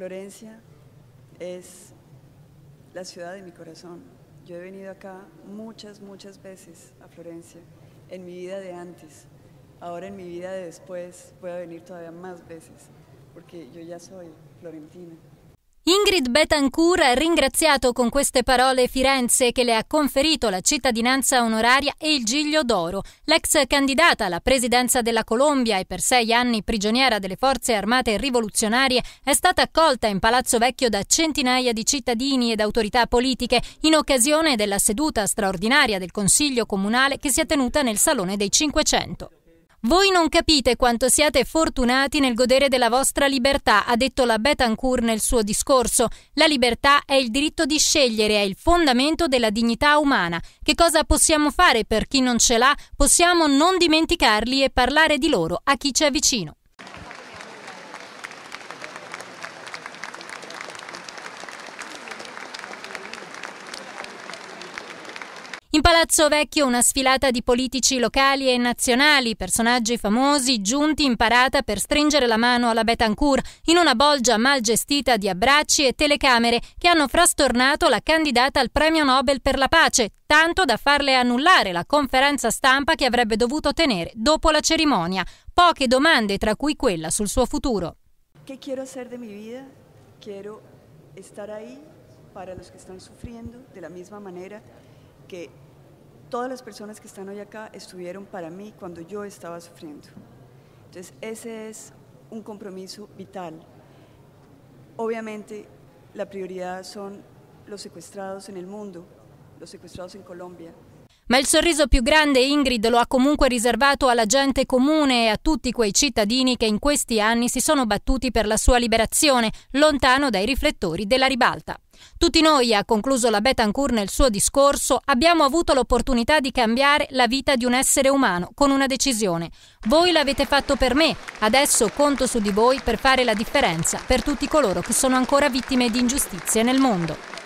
Florencia es la ciudad de mi corazón. Yo he venido acá muchas, muchas veces a Florencia, en mi vida de antes. Ahora en mi vida de después voy a venir todavía más veces, porque yo ya soy florentina. Ingrid Betancourt ha ringraziato con queste parole Firenze che le ha conferito la cittadinanza onoraria e il Giglio d'Oro. L'ex candidata alla presidenza della Colombia e per sei anni prigioniera delle forze armate rivoluzionarie è stata accolta in Palazzo Vecchio da centinaia di cittadini ed autorità politiche in occasione della seduta straordinaria del Consiglio Comunale che si è tenuta nel Salone dei 500. Voi non capite quanto siate fortunati nel godere della vostra libertà, ha detto la Betancourt nel suo discorso. La libertà è il diritto di scegliere, è il fondamento della dignità umana. Che cosa possiamo fare per chi non ce l'ha? Possiamo non dimenticarli e parlare di loro a chi ci è vicino. In Palazzo Vecchio una sfilata di politici locali e nazionali, personaggi famosi giunti in parata per stringere la mano alla Betancourt in una bolgia mal gestita di abbracci e telecamere che hanno frastornato la candidata al premio Nobel per la pace, tanto da farle annullare la conferenza stampa che avrebbe dovuto tenere dopo la cerimonia. Poche domande, tra cui quella sul suo futuro. Che quiero ser de mi vida? Quiero estar ahí para los que están sufriendo de la misma manera que todas las personas que están hoy acá estuvieron para mí cuando yo estaba sufriendo. Entonces, ese es un compromiso vital. Obviamente, la prioridad son los secuestrados en el mundo, los secuestrados en Colombia, Ma il sorriso più grande Ingrid lo ha comunque riservato alla gente comune e a tutti quei cittadini che in questi anni si sono battuti per la sua liberazione, lontano dai riflettori della ribalta. Tutti noi, ha concluso la Betancourt nel suo discorso, abbiamo avuto l'opportunità di cambiare la vita di un essere umano con una decisione. Voi l'avete fatto per me, adesso conto su di voi per fare la differenza per tutti coloro che sono ancora vittime di ingiustizie nel mondo.